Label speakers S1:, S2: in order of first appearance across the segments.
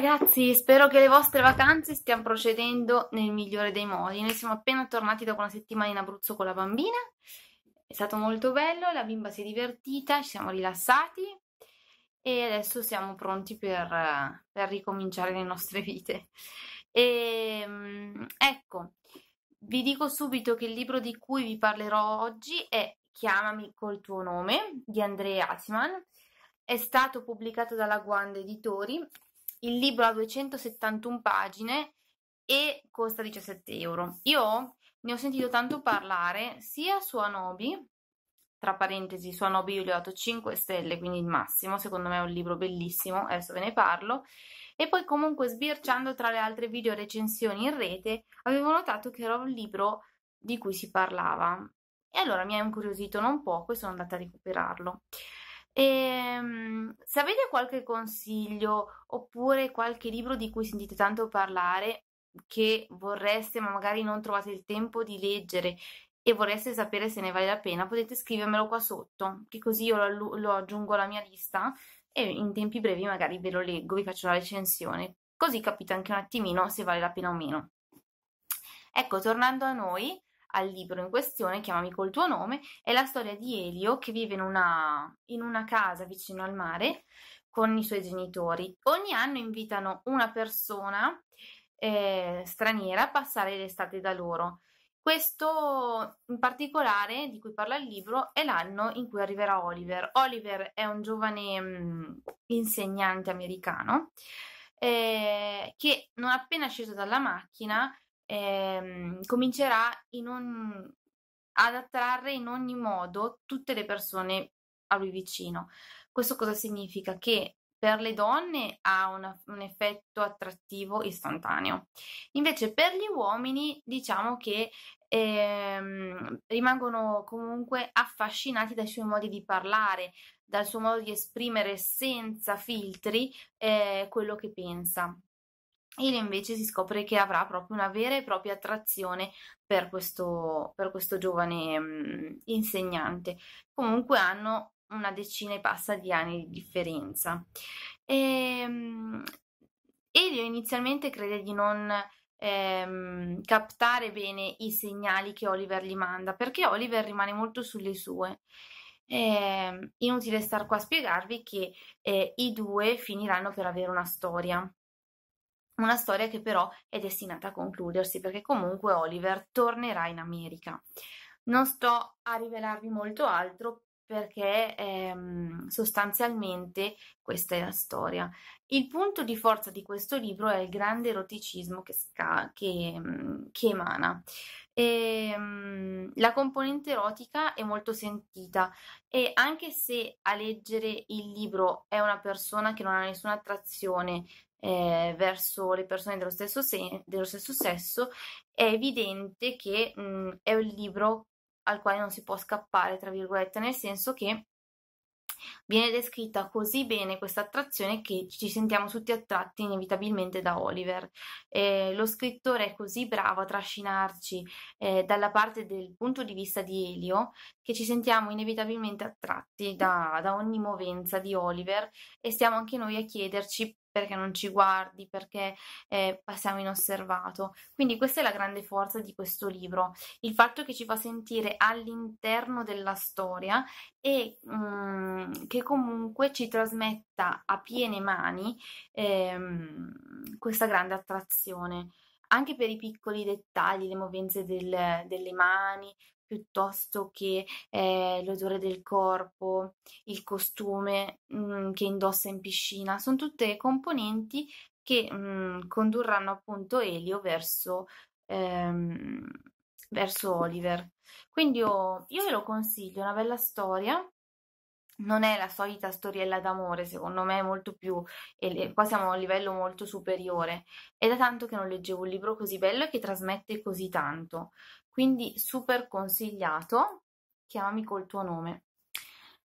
S1: ragazzi, spero che le vostre vacanze stiano procedendo nel migliore dei modi. Noi siamo appena tornati dopo una settimana in Abruzzo con la bambina. È stato molto bello, la bimba si è divertita, ci siamo rilassati e adesso siamo pronti per, per ricominciare le nostre vite. E, ehm, ecco, vi dico subito che il libro di cui vi parlerò oggi è Chiamami col tuo nome di Andrea Atiman. È stato pubblicato dalla Guanda Editori il libro ha 271 pagine e costa 17 euro. Io ne ho sentito tanto parlare sia su Anobi, tra parentesi, su Anobi io gli ho dato 5 stelle, quindi il massimo, secondo me è un libro bellissimo, adesso ve ne parlo, e poi comunque sbirciando tra le altre video recensioni in rete, avevo notato che era un libro di cui si parlava. E allora mi ha incuriosito non poco e sono andata a recuperarlo. Ehm se avete qualche consiglio oppure qualche libro di cui sentite tanto parlare che vorreste ma magari non trovate il tempo di leggere e vorreste sapere se ne vale la pena, potete scrivermelo qua sotto, che così io lo, lo aggiungo alla mia lista e in tempi brevi magari ve lo leggo, vi faccio la recensione, così capite anche un attimino se vale la pena o meno. Ecco, tornando a noi, al libro in questione, Chiamami col tuo nome, è la storia di Elio che vive in una, in una casa vicino al mare con i suoi genitori. Ogni anno invitano una persona eh, straniera a passare l'estate da loro. Questo in particolare di cui parla il libro è l'anno in cui arriverà Oliver. Oliver è un giovane mh, mm, insegnante americano eh, che non appena sceso dalla macchina ehm, comincerà un, ad attrarre in ogni modo tutte le persone a lui vicino. Questo cosa significa? Che per le donne ha una, un effetto attrattivo istantaneo. Invece per gli uomini diciamo che ehm, rimangono comunque affascinati dai suoi modi di parlare, dal suo modo di esprimere senza filtri eh, quello che pensa. Ele invece si scopre che avrà proprio una vera e propria attrazione per questo, per questo giovane mh, mm, insegnante. Comunque hanno una decina e passa di anni di differenza. Ehm, e, mh, Elio inizialmente crede di non ehm, captare bene i segnali che Oliver gli manda, perché Oliver rimane molto sulle sue. Eh, inutile star qua a spiegarvi che eh, i due finiranno per avere una storia una storia che però è destinata a concludersi perché comunque Oliver tornerà in America. Non sto a rivelarvi molto altro perché ehm, sostanzialmente questa è la storia. Il punto di forza di questo libro è il grande eroticismo che, sca- che, che emana. E, ehm, la componente erotica è molto sentita e anche se a leggere il libro è una persona che non ha nessuna attrazione eh, verso le persone dello stesso, se- dello stesso, sesso, è evidente che mh, è un libro al quale non si può scappare, tra virgolette, nel senso che viene descritta così bene questa attrazione che ci sentiamo tutti attratti inevitabilmente da Oliver. Eh, lo scrittore è così bravo a trascinarci eh, dalla parte del punto di vista di Elio che ci sentiamo inevitabilmente attratti da, da ogni movenza di Oliver e stiamo anche noi a chiederci perché non ci guardi, perché eh, passiamo inosservato. Quindi questa è la grande forza di questo libro, il fatto che ci fa sentire all'interno della storia e um, che comunque ci trasmetta a piene mani ehm, questa grande attrazione anche per i piccoli dettagli, le movenze del, delle mani, piuttosto che eh, l'odore del corpo, il costume mh, mm, che indossa in piscina, sono tutte componenti che mh, mm, condurranno appunto Elio verso, ehm, verso Oliver. Quindi io, io ve lo consiglio, è una bella storia non è la solita storiella d'amore, secondo me è molto più, e qua siamo a un livello molto superiore. È da tanto che non leggevo un libro così bello e che trasmette così tanto. Quindi super consigliato, chiamami col tuo nome.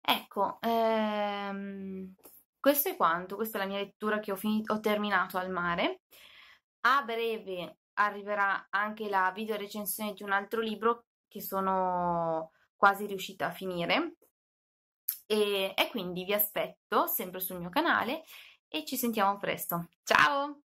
S1: Ecco, ehm, questo è quanto, questa è la mia lettura che ho, finito, ho terminato al mare. A breve arriverà anche la video recensione di un altro libro che sono quasi riuscita a finire e, e quindi vi aspetto sempre sul mio canale e ci sentiamo presto. Ciao!